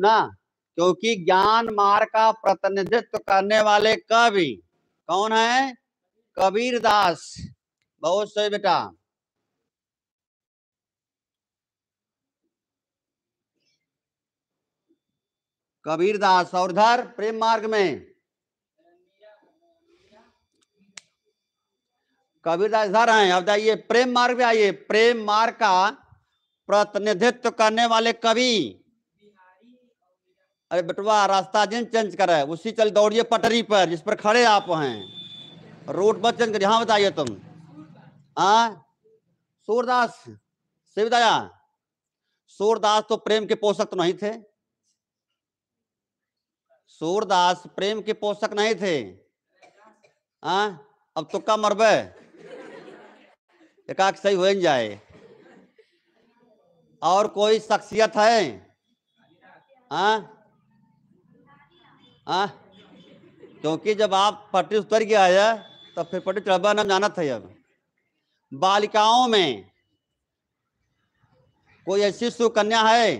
ना क्योंकि ज्ञान मार्ग का प्रतिनिधित्व करने वाले कवि कौन है कबीर दास बहुत सही बेटा कबीर दास और उधर प्रेम मार्ग में कबीर दास इधर है अब जाइए प्रेम मार्ग में आइए प्रेम मार्ग का प्रतिनिधित्व करने वाले कवि अरे बटवा रास्ता जिन चेंज करे उसी चल दौड़िए पटरी पर जिस पर खड़े आप हैं रोड पर चेंज करिए यहाँ बताइए तुम आ हाँ? सूरदास से बताया सूरदास तो प्रेम के पोषक तो नहीं थे सूरदास प्रेम के पोषक नहीं थे आ? हाँ? अब तो कम मरबे एकाक सही हो जाए और कोई शख्सियत है आ? हाँ? हाँ क्योंकि जब आप पट्टी उतर गया है तो फिर पट्टी चढ़वा ना जाना था अब बालिकाओं में कोई ऐसी सुकन्या है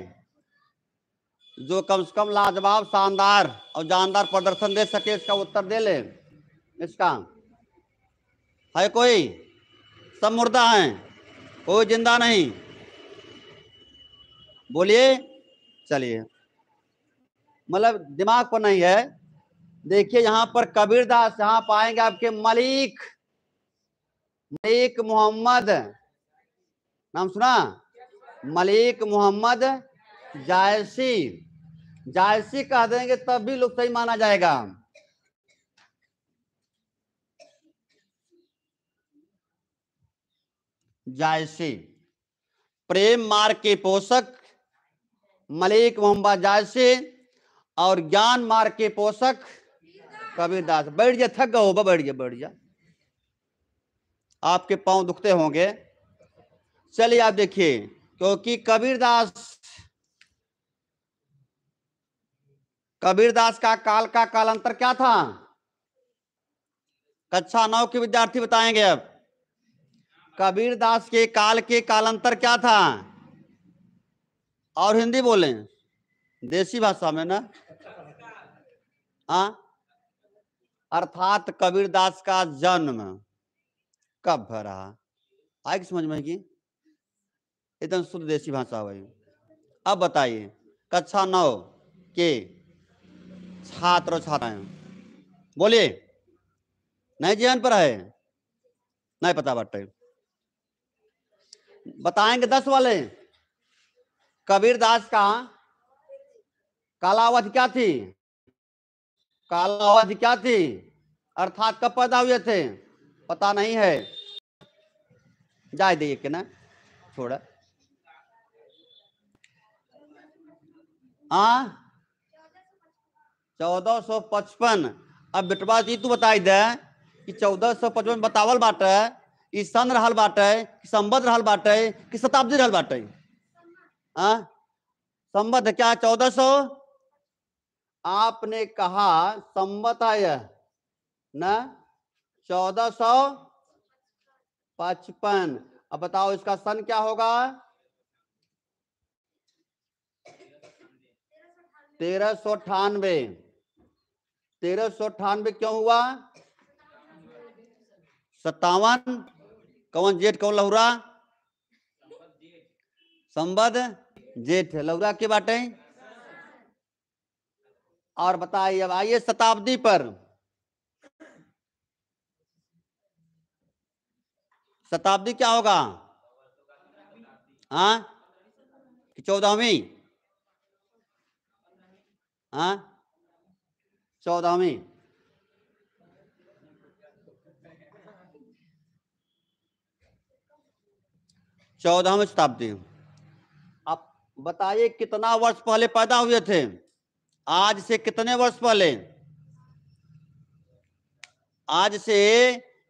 जो कम से कम लाजवाब शानदार और जानदार प्रदर्शन दे सके इसका उत्तर दे ले इसका है कोई सब मुर्दा है कोई जिंदा नहीं बोलिए चलिए मतलब दिमाग पर नहीं है देखिए यहाँ पर कबीरदास यहाँ पाएंगे आपके मलिक मलिक मोहम्मद नाम सुना मलिक मोहम्मद जायसी जायसी कह देंगे तब भी लोग सही माना जाएगा जायसी प्रेम मार्ग के पोषक मलिक मोहम्मद जायसी और ज्ञान मार्ग के पोषक कबीरदास बैठ जा थक गो बैठ जा बैठ जा आपके पांव दुखते होंगे चलिए आप देखिए क्योंकि कबीरदास कबीरदास का काल का कालांतर क्या था कक्षा नौ के विद्यार्थी बताएंगे अब कबीरदास के काल के कालांतर क्या था और हिंदी बोलें देसी भाषा में ना आ? हाँ? अर्थात कबीरदास का जन्म कब रहा कि समझ में कि एकदम शुद्ध देसी भाषा हुई अब बताइए कक्षा नौ के छात्र छात्राएं बोलिए नहीं जीवन पर है नहीं पता बट बताएंगे दस वाले कबीरदास का कालावधि क्या थी कालावधि क्या थी अर्थात कब पैदा हुए थे पता नहीं है जाए दिए कि ना छोड़ हाँ चौदह सौ पचपन अब बेटवा जी तू बताई दे कि चौदह सौ पचपन बतावल बाटे ई सन बाट बाटे कि संबद्ध बाट बाटे कि शताब्दी रहा बाटे है हाँ? संबद्ध क्या चौदह सौ आपने कहा संवतय न चौदह सौ पचपन अब बताओ इसका सन क्या होगा तेरह सौ अठानवे तेरह सौ अठानवे क्यों हुआ सत्तावन कौन जेठ कौन लहुरा संबद जेठ लहुरा के बाटे और बताइए अब आइए शताब्दी पर शताब्दी क्या होगा हाँ चौदहवीं हाँ चौदहवीं चौदहवीं शताब्दी आप बताइए कितना वर्ष पहले पैदा हुए थे आज से कितने वर्ष पहले आज से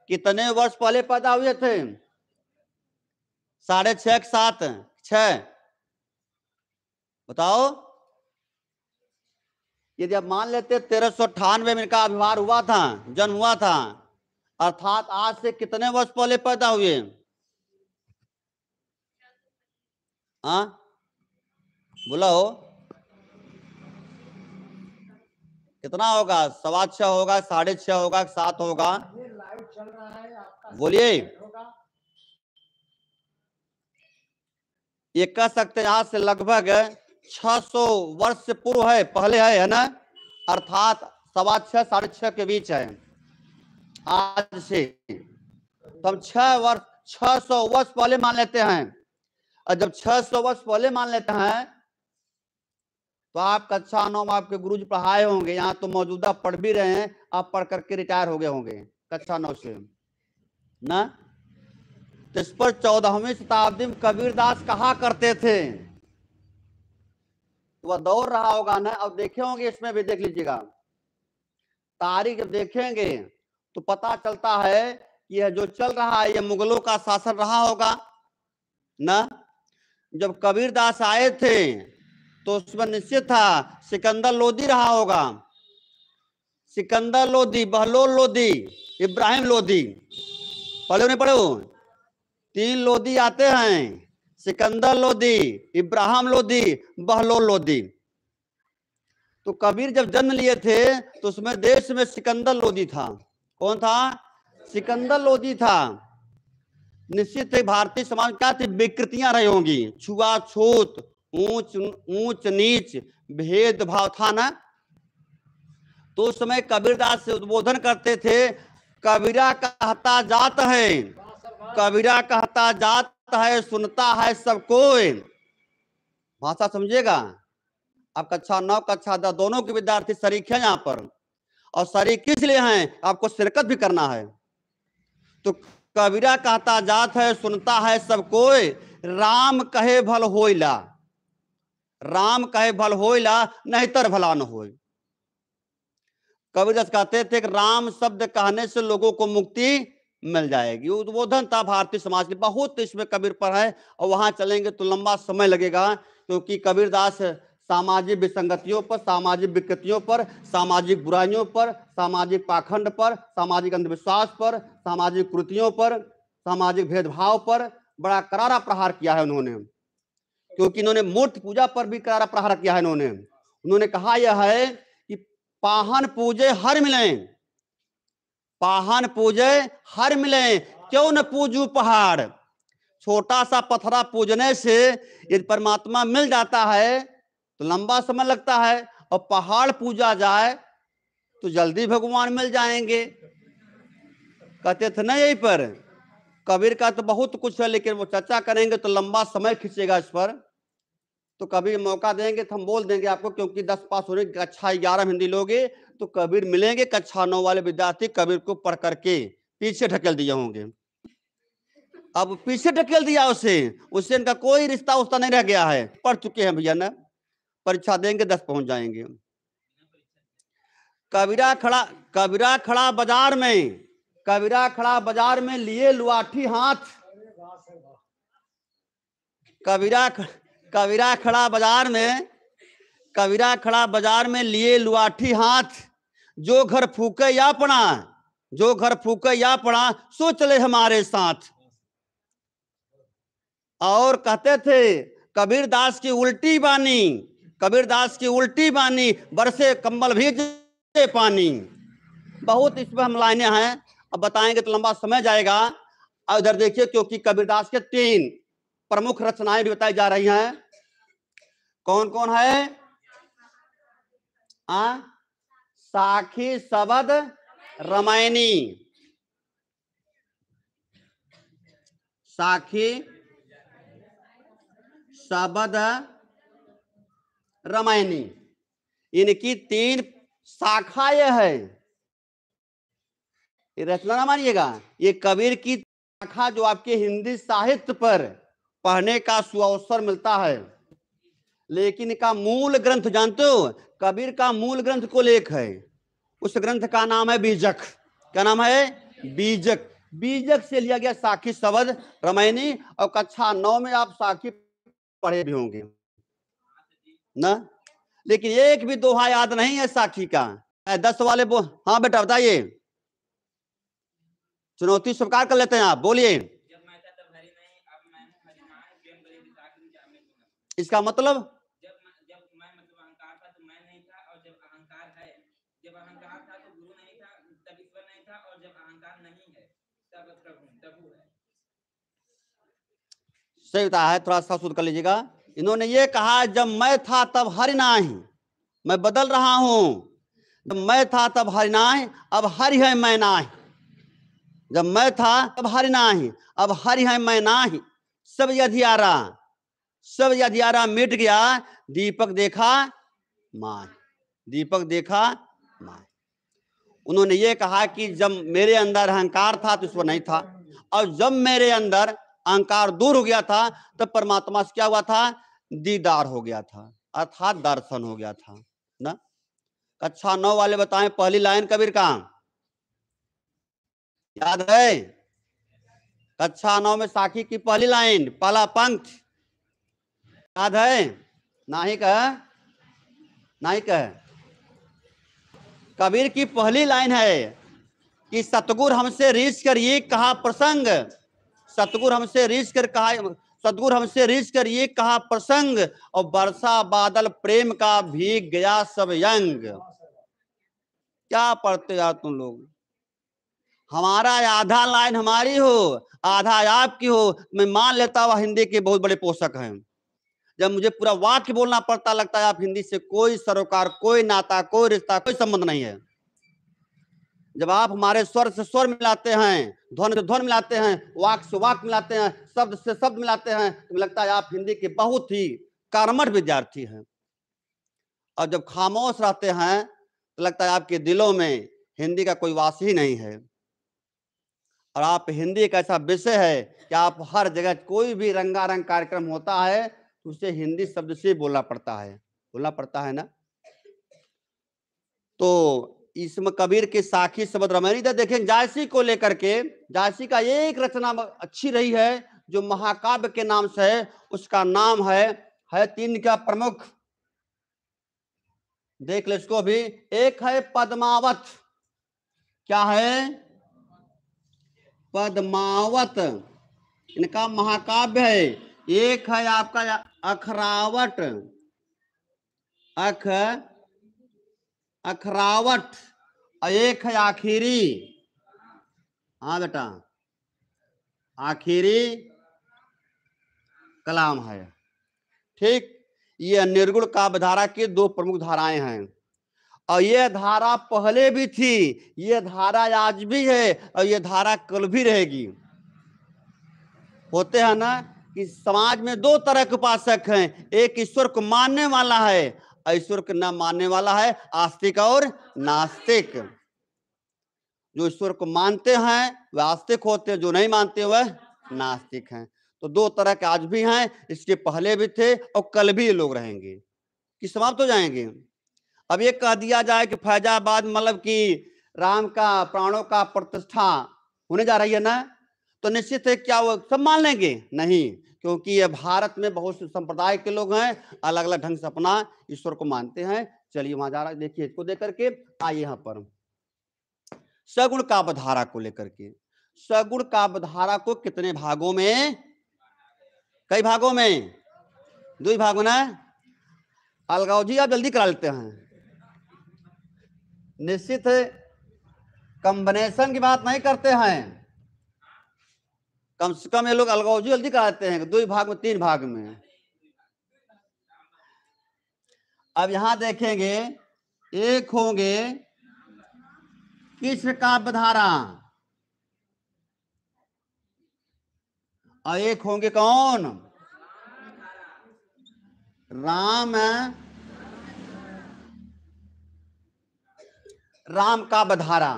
कितने वर्ष पहले पैदा हुए थे साढ़े छह सात छ बताओ यदि आप मान लेते तेरह सौ अठानवे में इनका अभिवार हुआ था जन्म हुआ था अर्थात आज से कितने वर्ष पहले पैदा हुए हाँ बोला हो कितना होगा सवा छह होगा साढ़े छह होगा सात होगा बोलिए ये कह सकते हैं आज से लगभग 600 वर्ष से पूर्व है पहले है है ना अर्थात सवा छह साढ़े छह के बीच है आज से तो हम छह वर्ष 600 वर्ष पहले मान लेते हैं और जब 600 वर्ष पहले मान लेते हैं तो आप कक्षा नौ में आपके गुरु जी पढ़ाए होंगे यहाँ तो मौजूदा पढ़ भी रहे हैं आप पढ़ करके रिटायर हो गए होंगे कक्षा नौ से ना तो इस पर चौदहवीं शताब्दी में कबीरदास कहा करते थे वह दौड़ रहा होगा ना अब देखे होंगे इसमें भी देख लीजिएगा तारीख जब देखेंगे तो पता चलता है कि यह जो चल रहा है यह मुगलों का शासन रहा होगा ना जब कबीरदास आए थे तो उसमें निश्चित था सिकंदर लोधी रहा होगा सिकंदर लोधी बहलोल लोधी इब्राहिम लोधी पढ़ो नहीं पढ़ो तीन लोधी आते हैं सिकंदर लोधी इब्राहिम लोधी बहलोल लोधी तो कबीर जब जन्म लिए थे तो उसमें देश में सिकंदर लोधी था कौन था सिकंदर लोधी था निश्चित भारतीय समाज क्या थी विकृतियां रही होंगी छुआछूत ऊंच ऊंच नीच भेदभाव था ना तो उस समय कबीरदास से उद्बोधन करते थे कबीरा कहता जात है कबीरा कहता जात है सुनता है सब कोई भाषा समझेगा आप कक्षा नौ कक्षा दस दोनों के विद्यार्थी शरीक है यहाँ पर और शरीक किस लिए है आपको शिरकत भी करना है तो कबीरा कहता जात है सुनता है सब कोई राम कहे भल होइला राम कहे भल होइला नहीं तर भला न हो कबीरदास कहते थे कि राम शब्द कहने से लोगों को मुक्ति मिल जाएगी उद्बोधन था भारतीय समाज के बहुत इसमें कबीर पर है और वहां चलेंगे तो लंबा समय लगेगा क्योंकि कबीरदास सामाजिक विसंगतियों पर सामाजिक विकृतियों पर सामाजिक बुराइयों पर सामाजिक पाखंड पर सामाजिक अंधविश्वास पर सामाजिक कृतियों पर सामाजिक भेदभाव पर बड़ा करारा प्रहार किया है उन्होंने क्योंकि इन्होंने मूर्ति पूजा पर भी करारा प्रहार किया है इन्होंने उन्होंने कहा यह है कि पाहन पूजे हर मिले पाहन पूजे हर मिले क्यों न पूजू पहाड़ छोटा सा पथरा पूजने से यदि परमात्मा मिल जाता है तो लंबा समय लगता है और पहाड़ पूजा जाए तो जल्दी भगवान मिल जाएंगे कहते थे नहीं यही पर कबीर का तो बहुत कुछ है लेकिन वो चर्चा करेंगे तो लंबा समय खींचेगा इस पर तो कभी मौका देंगे तो हम बोल देंगे आपको क्योंकि दस पास होने कक्षा ग्यारह हिंदी लोगे तो कबीर मिलेंगे कक्षा नौ वाले विद्यार्थी कबीर को पढ़ करके पीछे ढकेल दिए होंगे अब पीछे ढकेल दिया उसे उससे इनका कोई रिश्ता उस्ता नहीं रह गया है पढ़ चुके हैं भैया ना परीक्षा देंगे दस पहुंच जाएंगे कबीरा खड़ा कबीरा खड़ा बाजार में कबीरा खड़ा बाजार में लिए लुआठी हाथ कबीरा कबीरा खड़ा बाजार में कबीरा खड़ा बाजार में लिए लुआठी हाथ जो घर फूके या पड़ा जो घर फूके या पड़ा सो चले हमारे साथ और कहते थे कबीरदास की उल्टी बानी कबीरदास की उल्टी बानी बरसे कंबल भी पानी बहुत इसमें हम लाइने हैं अब बताएंगे तो लंबा समय जाएगा इधर देखिए क्योंकि कबीरदास के तीन प्रमुख रचनाएं भी बताई जा रही हैं कौन कौन है आ? हाँ? साखी सबद रमायणी साखी सबद रमायणी इनकी तीन शाखाएं हैं ये रचना ना मानिएगा ये कबीर की शाखा जो आपके हिंदी साहित्य पर पढ़ने का सुअवसर मिलता है लेकिन का मूल ग्रंथ जानते हो कबीर का मूल ग्रंथ को लेख है उस ग्रंथ का नाम है बीजक क्या नाम है बीजक बीजक से लिया गया साखी शब्द रमायणी और कक्षा नौ में आप साखी पढ़े भी होंगे ना लेकिन एक भी दोहा याद नहीं है साखी का दस वाले हाँ बेटा बताइए चुनौती स्वीकार कर लेते हैं आप बोलिए इसका मतलब, मतलब तो तो सही बताया है थोड़ा सा शुद्ध कर लीजिएगा इन्होंने ये कहा जब मैं था तब हरि नाही मैं बदल रहा हूं जब मैं था तब हरि नाही अब हरि है मैं नाही जब मैं था तब हर ही अब हर है मैं ही सब यधियारा सब यधियारा मिट गया दीपक देखा माँ दीपक देखा माँ उन्होंने ये कहा कि जब मेरे अंदर अहंकार था तो इसको नहीं था और जब मेरे अंदर अहंकार दूर हो गया था तब परमात्मा से क्या हुआ था दीदार हो गया था अर्थात दर्शन हो गया था ना कक्षा नौ वाले बताएं पहली लाइन कबीर का याद है कक्षा नौ में साखी की पहली लाइन पहला पंक्त याद है ना ही कह ना ही कह कबीर की पहली लाइन है कि सतगुर हमसे रिच कर ये कहा प्रसंग सतगुर हमसे रिच कर कहा सतगुर हमसे रिच कर ये कहा प्रसंग और वर्षा बादल प्रेम का भीग गया सब यंग क्या पढ़ते यार तुम लोग हमारा आधा लाइन हमारी हो आधा आपकी हो मैं मान लेता हुआ हिंदी के बहुत बड़े पोषक हैं जब मुझे पूरा वाक्य बोलना पड़ता लगता है आप हिंदी से कोई सरोकार कोई नाता कोई रिश्ता कोई संबंध नहीं है जब आप हमारे स्वर से स्वर मिलाते हैं ध्वन से ध्वन मिलाते हैं वाक से वाक मिलाते हैं शब्द से शब्द मिलाते हैं तो लगता है आप हिंदी के बहुत ही कर्मठ विद्यार्थी हैं और जब खामोश रहते हैं तो लगता है आपके दिलों में हिंदी का कोई वास ही नहीं है और आप हिंदी एक ऐसा विषय है कि आप हर जगह कोई भी रंगारंग कार्यक्रम होता है तो उसे हिंदी शब्द से बोलना पड़ता है बोलना पड़ता है ना तो इसमें कबीर के साखी शब्द रमैनी देखें जायसी को लेकर के जायसी का एक रचना अच्छी रही है जो महाकाव्य के नाम से है उसका नाम है है तीन का प्रमुख देख लो इसको भी एक है पद्मावत क्या है पद्मावत इनका महाकाव्य है एक है आपका अखरावट अख अखरावट और एक है आखिरी हाँ बेटा आखिरी कलाम है ठीक ये निर्गुण धारा की दो प्रमुख धाराएं हैं और यह धारा पहले भी थी यह धारा आज भी है और यह धारा कल भी रहेगी होते हैं ना कि समाज में दो तरह के उपासक हैं एक ईश्वर को मानने वाला है ईश्वर को न मानने वाला है आस्तिक और नास्तिक जो ईश्वर को मानते हैं वह आस्तिक होते हैं जो नहीं मानते वह नास्तिक हैं तो दो तरह के आज भी हैं इसके पहले भी थे और कल भी ये लोग रहेंगे कि समाप्त हो जाएंगे अब ये कह दिया जाए कि फैजाबाद मतलब कि राम का प्राणों का प्रतिष्ठा होने जा रही है ना तो निश्चित है क्या वो सब मान लेंगे नहीं क्योंकि ये भारत में बहुत से संप्रदाय के लोग हैं अलग अलग ढंग से अपना ईश्वर को मानते हैं चलिए वहां जा रहा देखिए इसको देख करके आइए यहाँ पर सगुण काव्यधारा को लेकर के सगुण काव्यधारा को कितने भागों में कई भागों में दो भागों ना अलगाव जी आप जल्दी करा लेते हैं निश्चित कम्बिनेशन की बात नहीं करते हैं कम से कम ये लोग अलगौजी जल्दी कराते हैं दो भाग में तीन भाग में अब यहां देखेंगे एक होंगे का काव्यधारा और एक होंगे कौन राम राम का बधारा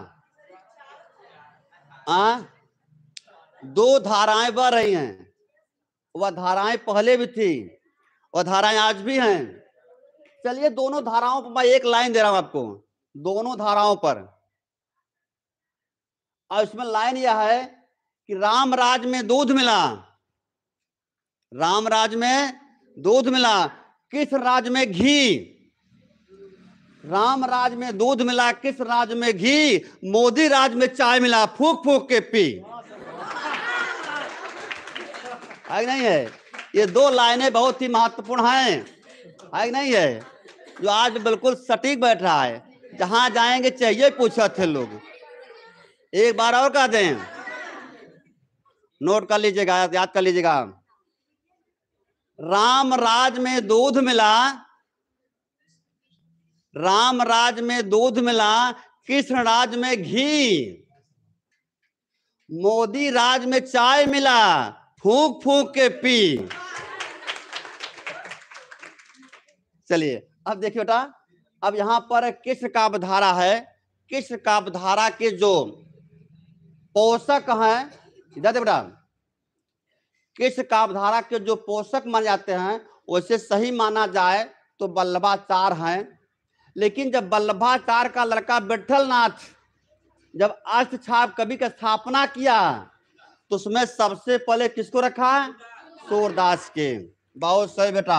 आ? हाँ? दो धाराएं बह रही हैं वह धाराएं पहले भी थी वह धाराएं आज भी हैं चलिए दोनों धाराओं पर मैं एक लाइन दे रहा हूं आपको दोनों धाराओं पर और इसमें लाइन यह है कि राम राज में दूध मिला राम राज में दूध मिला किस राज में घी राम राज में दूध मिला किस राज में घी मोदी राज में चाय मिला फूक फूक के पी है नहीं है ये दो लाइनें बहुत ही महत्वपूर्ण हैं है नहीं है जो आज बिल्कुल सटीक बैठ रहा है जहां जाएंगे चाहिए पूछा थे लोग एक बार और कह दें नोट कर लीजिएगा याद कर लीजिएगा राम राज में दूध मिला राम राज में दूध मिला कृष्ण राज में घी मोदी राज में चाय मिला फूक फूक के पी चलिए अब देखिए बेटा अब यहां पर कृष्ण अवधारा है कृष्ण अवधारा के जो पोषक हैं जाते बेटा कृष्ण अवधारा के जो पोषक माने जाते हैं उसे सही माना जाए तो बल्लभाचार हैं लेकिन जब वल्लभाचार्य का लड़का विठल जब अष्ट छाप कवि का स्थापना किया तो उसमें सबसे पहले किसको रखा सूरदास के बहुत सही बेटा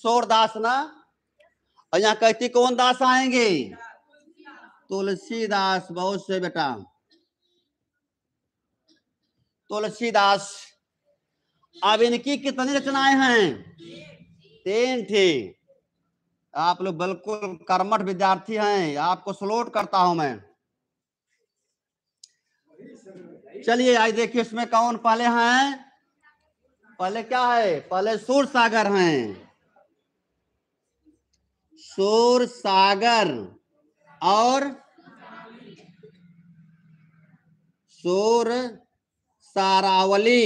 सूरदास ना और यहाँ कहती कौन दास आएंगे तुलसीदास बहुत से बेटा तुलसीदास अब इनकी कितनी रचनाएं हैं तीन थी आप लोग बिल्कुल कर्मठ विद्यार्थी हैं आपको स्लोट करता हूं मैं चलिए आज देखिए इसमें कौन पहले हैं पहले क्या है पहले सूर सागर हैं सूर सागर और सूर सारावली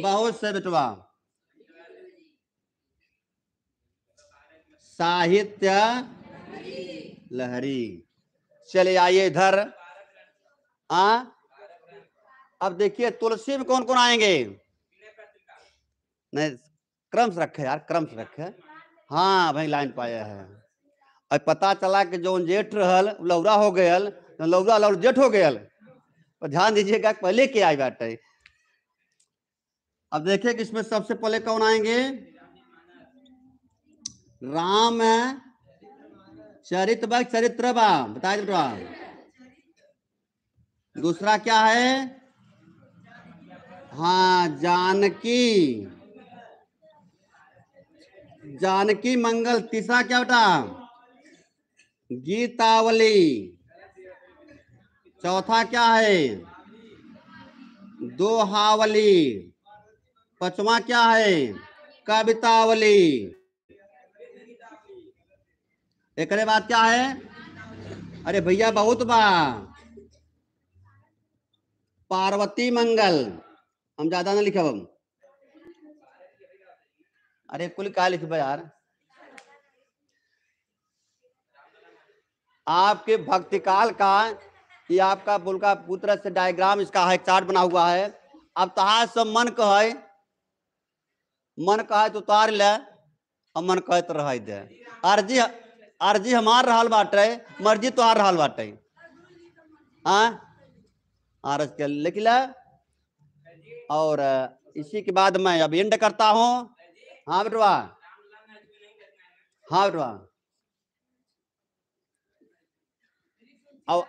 बहुत से बिटवा साहित्य लहरी चले आइए इधर आ अब देखिए तुलसी में कौन कौन आएंगे नहीं से रखे यार से रखे हाँ भाई लाइन पाया है और पता चला कि जो जेठ रहल लौरा हो गया लौरा लौर जेठ हो गयल ध्यान दीजिएगा पहले के आई बात है अब देखिए कि इसमें सबसे पहले कौन आएंगे राम है चरित चरित्र बाम बताए बेटा दूसरा क्या है हा जानकी जानकी मंगल तीसरा क्या बेटा गीतावली चौथा क्या है दोहावली पचवा क्या है कवितावली एक बात क्या है अरे भैया बहुत बा पार्वती मंगल हम ज्यादा ना लिखे अरे कुल क्या लिखब यार आपके भक्तिकाल का ये आपका बुलका पुत्र से डायग्राम इसका है चार्ट बना हुआ है अब तहा तो सब मन कह मन कहे तो उतार ले और मन कहे तो रह दे अर्जी अर्जी हमार रहा बाटे मर्जी तुहार तो रहा बाट हाँ आरज के लिख ले और इसी के बाद मैं अब एंड करता हूँ हाँ बेटवा हाँ बेटवा और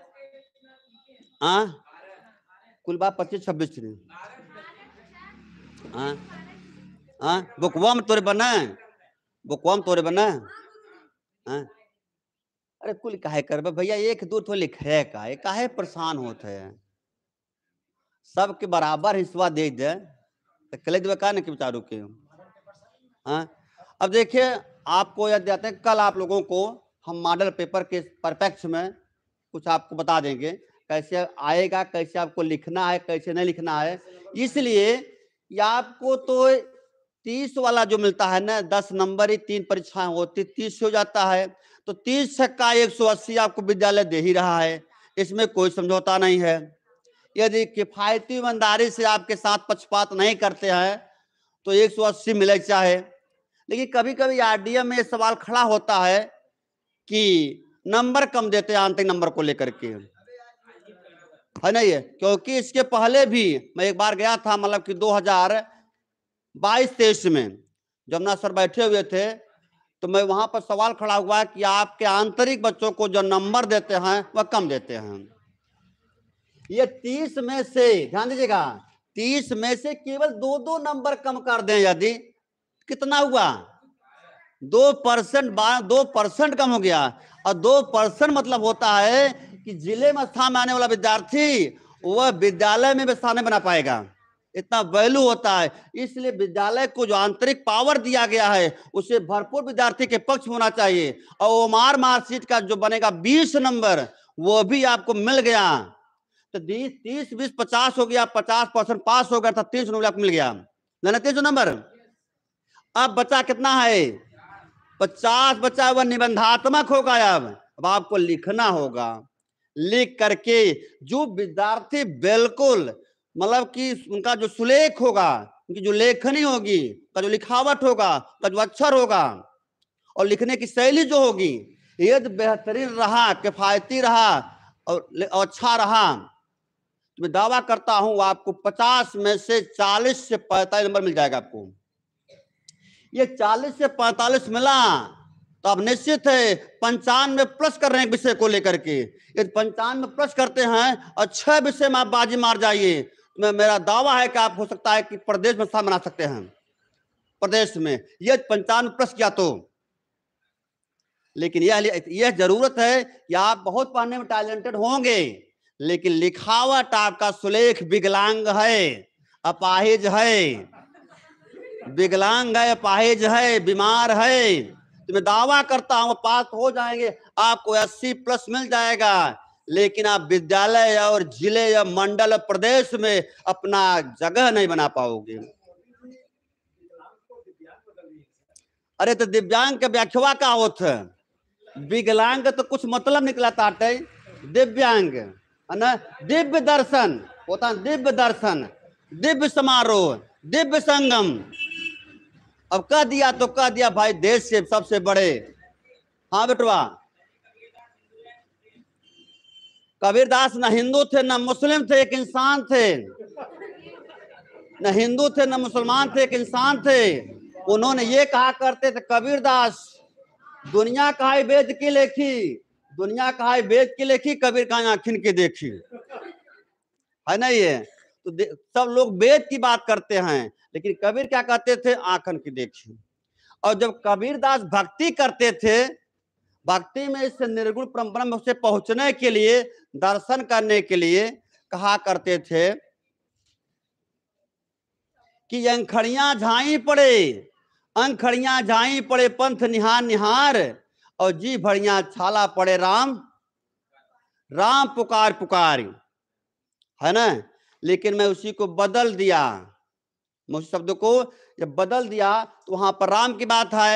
हाँ? कुल बात पच्चीस छब्बीस हाँ हाँ बुकवा में तोरे बना बुकवा में तोरे बना हाँ अरे कुल काहे कर भैया एक दो तो लिखे का ये काहे परेशान होते हैं सबके बराबर हिस्सा दे दे तो कले में का ना कि बेचारू के हाँ अब देखिए आपको याद जाते हैं कल आप लोगों को हम मॉडल पेपर के परपेक्ष में कुछ आपको बता देंगे कैसे आएगा कैसे आपको लिखना है कैसे नहीं लिखना है इसलिए आपको तो तीस वाला जो मिलता है ना दस नंबर ही तीन परीक्षाएं होती तीस हो जाता है तो तीस छक्का एक सौ अस्सी आपको विद्यालय दे ही रहा है इसमें कोई समझौता नहीं है यदि किफायती ईमानदारी से आपके साथ पक्षपात नहीं करते हैं तो एक सौ अस्सी मिले चाहे लेकिन कभी कभी आरडीएम में सवाल खड़ा होता है कि नंबर कम देते आंतरिक नंबर को लेकर के है ना ये क्योंकि इसके पहले भी मैं एक बार गया था मतलब कि 2000 बाईस तेईस में जमुना सर बैठे हुए थे तो मैं वहां पर सवाल खड़ा हुआ कि आपके आंतरिक बच्चों को जो नंबर देते हैं वह कम देते हैं ये तीस में से ध्यान दीजिएगा तीस में से केवल दो दो नंबर कम कर दें यदि कितना हुआ दो परसेंट दो परसेंट कम हो गया और दो परसेंट मतलब होता है कि जिले में स्थान में आने वाला विद्यार्थी वह विद्यालय में भी स्थान नहीं बना पाएगा इतना वैल्यू होता है इसलिए विद्यालय को जो आंतरिक पावर दिया गया है उसे भरपूर विद्यार्थी के पक्ष होना चाहिए और ओमार मार्कशीट का जो बनेगा बीस नंबर वो भी आपको मिल गया तो बीस तीस बीस पचास हो गया पचास परसेंट पास हो गया था तीन सौ नंबर आपको मिल गया तीन सौ नंबर अब बचा कितना है पचास बचा हुआ निबंधात्मक होगा अब अब आपको लिखना होगा लिख करके जो विद्यार्थी बिल्कुल मतलब कि उनका जो सुलेख होगा उनकी जो लेखनी होगी का जो लिखावट होगा का जो अक्षर होगा और लिखने की शैली जो होगी ये बेहतरीन रहा किफायती रहा और अच्छा रहा तो मैं दावा करता हूं आपको पचास में से चालीस से पैंतालीस नंबर मिल जाएगा आपको ये चालीस से पैंतालीस मिला तो आप निश्चित है पंचानवे प्लस कर रहे हैं विषय को लेकर के यदि पंचानवे प्लस करते हैं और छह विषय में आप बाजी मार जाइए मेरा दावा है कि आप हो सकता है कि प्रदेश में स्थान बना सकते हैं प्रदेश में यह पंचानवे प्लस किया तो लेकिन यह यह जरूरत है कि आप बहुत पढ़ने में टैलेंटेड होंगे लेकिन लिखावट आपका सुलेख विकलांग है अपाहिज है विकलांग है अपाहिज है बीमार है तो मैं दावा करता हूं पास हो जाएंगे आपको अस्सी प्लस मिल जाएगा लेकिन आप विद्यालय और जिले या मंडल प्रदेश में अपना जगह नहीं बना पाओगे अरे तो दिव्यांग के व्याख्या का होत है विकलांग तो कुछ मतलब निकला ताटे दिव्यांग है ना दिव्य दर्शन होता दिव्य दर्शन दिव्य समारोह दिव्य संगम अब कह दिया तो कह दिया भाई देश से सबसे बड़े हाँ बेटवा कबीरदास न हिंदू थे न मुस्लिम थे एक इंसान थे न हिंदू थे न मुसलमान थे एक इंसान थे उन्होंने ये कहा करते थे कबीरदास दुनिया कहा वेद की लेखी दुनिया कहा वेद की लेखी कबीर कहा आखिन की देखी है ना ये तो सब लोग वेद की बात करते हैं लेकिन कबीर क्या कहते थे आखन की देखी और जब कबीरदास भक्ति करते थे भक्ति में इस निर्गुण परंपरा में उसे पहुंचने के लिए दर्शन करने के लिए कहा करते थे कि अंखड़िया झाई पड़े अंखड़िया झाई पड़े पंथ निहार निहार और जी भड़िया छाला पड़े राम राम पुकार पुकार है ना लेकिन मैं उसी को बदल दिया मैं शब्द को जब बदल दिया तो वहां पर राम की बात है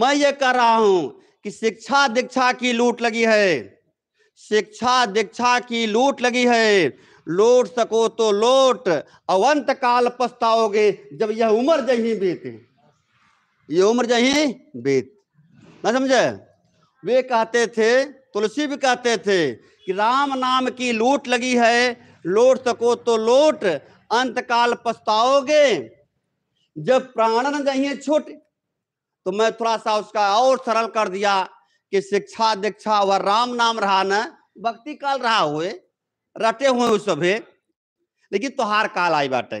मैं ये कर रहा हूं कि शिक्षा दीक्षा की लूट लगी है शिक्षा दीक्षा की लूट लगी है लौट सको तो लौट अवंत काल पछताओगे जब यह उम्र जही बीत ये उम्र जही बीत ना समझे वे कहते थे तुलसी भी कहते थे कि राम नाम की लूट लगी है लौट सको तो लौट अंत काल पछताओगे जब प्राणन जही छोटे तो मैं थोड़ा सा उसका और सरल कर दिया कि शिक्षा दीक्षा व राम नाम रहा न भक्ति काल रहा हुए रटे हुए उस सभी लेकिन तो काल आई बाटे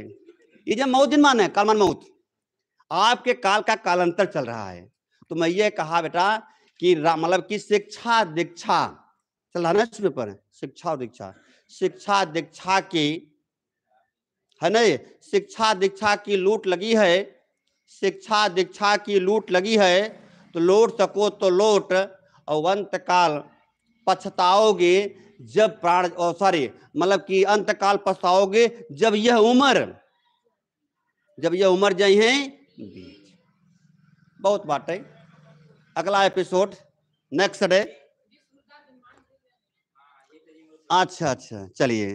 ये जब मऊ दिन माने मन मऊत आपके काल का कालांतर चल रहा है तो मैं ये कहा बेटा कि मतलब कि शिक्षा दीक्षा चल रहा ना इस पेपर शिक्षा और दीक्षा शिक्षा दीक्षा की है ना शिक्षा दीक्षा की लूट लगी है शिक्षा दीक्षा की लूट लगी है तो लौट सको तो लौट और अंतकाल पछताओगे जब प्राण सॉरी मतलब कि अंतकाल पछताओगे जब यह उम्र जब यह उम्र जय है बीच बहुत बात है अगला एपिसोड नेक्स्ट डे अच्छा अच्छा चलिए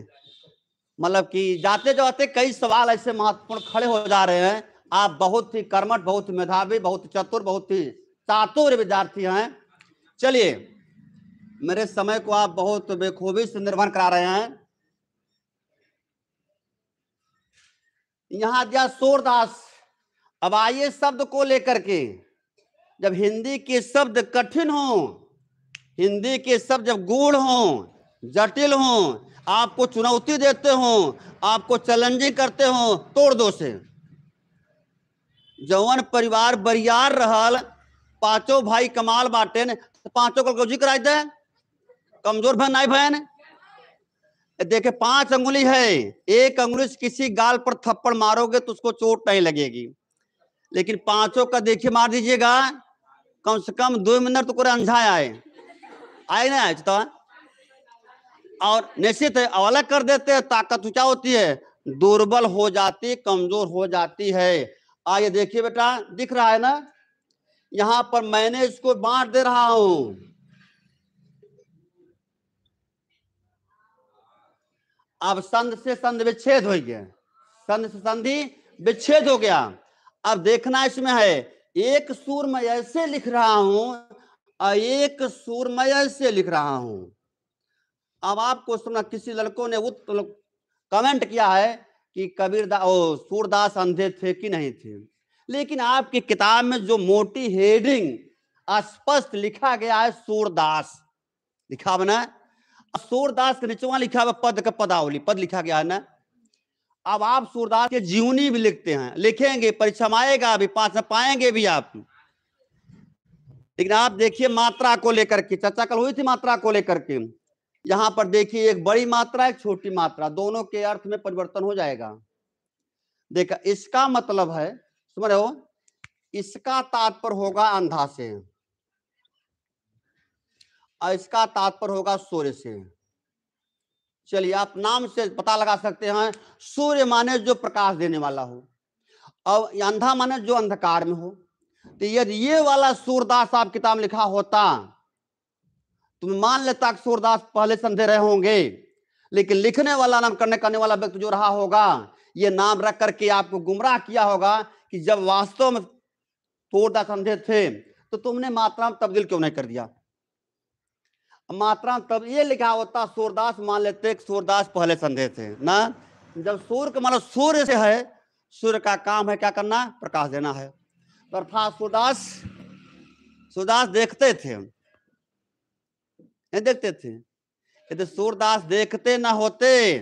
मतलब कि जाते जाते कई सवाल ऐसे महत्वपूर्ण खड़े हो जा रहे हैं आप बहुत ही कर्मठ बहुत ही मेधावी बहुत चतुर बहुत ही तातुर विद्यार्थी हैं चलिए मेरे समय को आप बहुत बेखूबी से निर्भर करा रहे हैं यहां दिया सूरदास अब आइए शब्द को लेकर के जब हिंदी के शब्द कठिन हो हिंदी के शब्द जब गूढ़ हो जटिल हो आपको चुनौती देते हो आपको चैलेंजिंग करते हो तोड़ दो से जवन परिवार बरियार रहल पांचों भाई कमाल बाटे ने तो पांचों कल कौजी कराई दे कमजोर भैन नहीं भैन देखे पांच अंगुली है एक अंगुली से किसी गाल पर थप्पड़ मारोगे तो उसको चोट नहीं लगेगी लेकिन पांचों का देखिए मार दीजिएगा कम से कम दो मिनट तो कोई आए आए ना आए तो और निश्चित है अलग कर देते हैं ताकत ऊंचा होती है दुर्बल हो जाती कमजोर हो जाती है आइए देखिए बेटा दिख रहा है ना यहां पर मैंने इसको बांट दे रहा हूं अब संध से संध विच्छेद हो गया संध से संधि विच्छेद हो गया अब देखना इसमें है एक सूर मैं ऐसे लिख रहा हूं और एक सूर मैं ऐसे लिख रहा हूं अब आपको सुना किसी लड़कों ने उत कमेंट किया है कि कबीरदास ओ सूरदास अंधे थे कि नहीं थे लेकिन आपकी किताब में जो मोटी हेडिंग स्पष्ट लिखा गया है सूरदास लिखा बना सूरदास के नीचे लिखा हुआ पद का पदावली पद लिखा गया है ना अब आप सूरदास के जीवनी भी लिखते हैं लिखेंगे परीक्षा में आएगा अभी पास पाएंगे भी आप लेकिन आप देखिए मात्रा को लेकर के चर्चा कल हुई थी मात्रा को लेकर के यहां पर देखिए एक बड़ी मात्रा एक छोटी मात्रा दोनों के अर्थ में परिवर्तन हो जाएगा देखा इसका मतलब है समझ रहे हो इसका तात्पर्य होगा अंधा से और इसका तात्पर्य होगा सूर्य से चलिए आप नाम से पता लगा सकते हैं सूर्य माने जो प्रकाश देने वाला हो और अंधा माने जो अंधकार में हो तो यदि ये वाला सूरदास आप किताब लिखा होता तुम्हें मान लेता सूरदास पहले समझे रहे होंगे लेकिन लिखने वाला नाम करने करने वाला व्यक्ति जो रहा होगा ये नाम रख करके आपको गुमराह किया होगा कि जब वास्तव में सूरदास समझे थे तो तुमने मात्रा में तब्दील क्यों नहीं कर दिया मात्रा तब ये लिखा होता सूरदास मान लेते सूरदास पहले संदेह थे ना जब सूर्य का मतलब सूर्य से है सूर्य का काम है क्या करना प्रकाश देना है तो अर्थात सूरदास सूरदास देखते थे देखते थे यदि सूरदास देखते ना होते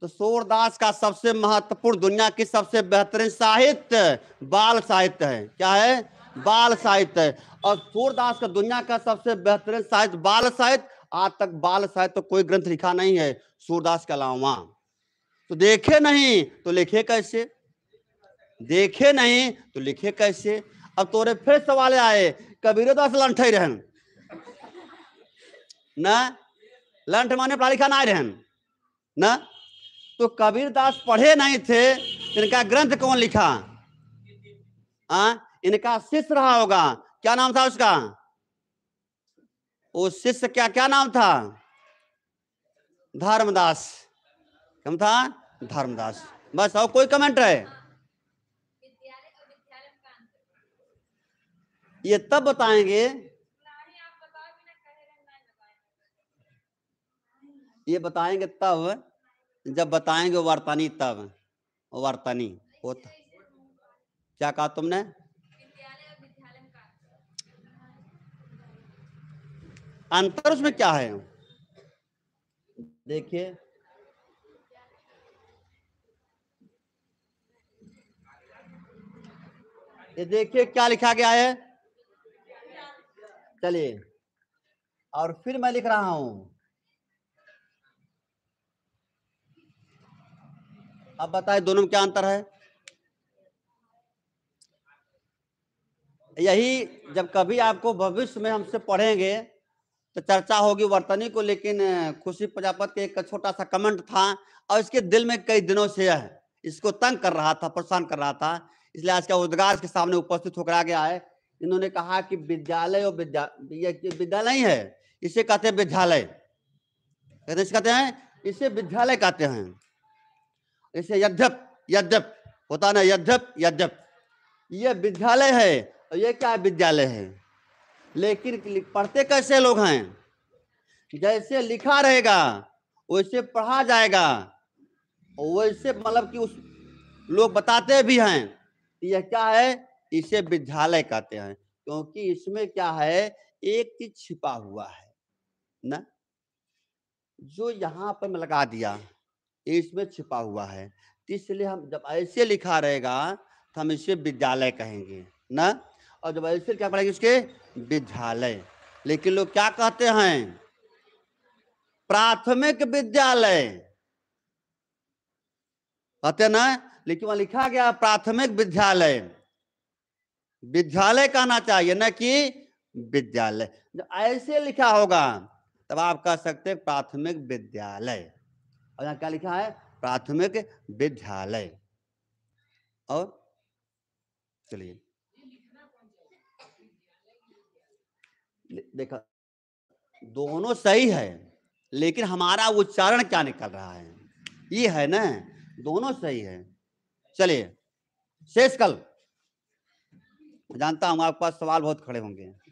तो सूरदास का सबसे महत्वपूर्ण दुनिया की सबसे बेहतरीन साहित्य बाल साहित्य है क्या है बाल साहित्य है और सूरदास का दुनिया का सबसे बेहतरीन साहित्य बाल साहित्य आज तक बाल साहित्य तो कोई ग्रंथ लिखा नहीं है सूरदास के अलावा तो देखे नहीं तो लिखे कैसे देखे नहीं तो लिखे कैसे अब तोरे फिर सवाल आए कबीरदास लंठे रहन ना लंठ माने पढ़ा लिखा ना रहन ना तो कबीरदास पढ़े नहीं थे इनका ग्रंथ कौन लिखा आ, इनका शिष्य रहा होगा क्या नाम था उसका उस शिष्य क्या क्या नाम था धर्मदास कम था धर्मदास बस और कोई कमेंट है ये तब बताएंगे ये बताएंगे तब जब बताएंगे वर्तनी तब वर्तनी होता क्या कहा तुमने अंतर उसमें क्या है देखिए ये देखिए क्या लिखा गया है चलिए और फिर मैं लिख रहा हूं अब बताए दोनों में क्या अंतर है यही जब कभी आपको भविष्य में हमसे पढ़ेंगे तो चर्चा होगी वर्तनी को लेकिन खुशी प्रजापत के एक छोटा सा कमेंट था और इसके दिल में कई दिनों से है इसको तंग कर रहा था परेशान कर रहा था इसलिए आज का उद्गार के सामने उपस्थित होकर आ गया है इन्होंने कहा कि विद्यालय और विद्या विद्यालय ही है इसे कहते हैं विद्यालय कहते कहते हैं इसे विद्यालय कहते हैं इसे यद्यप यद्यप होता ना यद्यप यद्यप ये विद्यालय है और ये क्या विद्यालय है लेकिन पढ़ते कैसे लोग हैं जैसे लिखा रहेगा वैसे पढ़ा जाएगा और वैसे मतलब कि उस लोग बताते भी हैं यह क्या है इसे विद्यालय कहते हैं क्योंकि इसमें क्या है एक चीज छिपा हुआ है ना जो यहाँ पर मैं लगा दिया इसमें छिपा हुआ है तो इसलिए हम जब ऐसे लिखा रहेगा तो हम इसे विद्यालय कहेंगे ना और जब ऐसे क्या पढ़ेंगे इसके विद्यालय लेकिन लोग क्या कहते हैं प्राथमिक विद्यालय कहते ना लेकिन वहां लिखा गया प्राथमिक विद्यालय विद्यालय कहना चाहिए ना कि विद्यालय ऐसे लिखा होगा तब आप कह सकते प्राथमिक विद्यालय और यहाँ क्या लिखा है प्राथमिक विद्यालय और चलिए देखा दोनों सही है लेकिन हमारा उच्चारण क्या निकल रहा है ये है ना दोनों सही है चलिए शेष कल जानता हूं आपके पास सवाल बहुत खड़े होंगे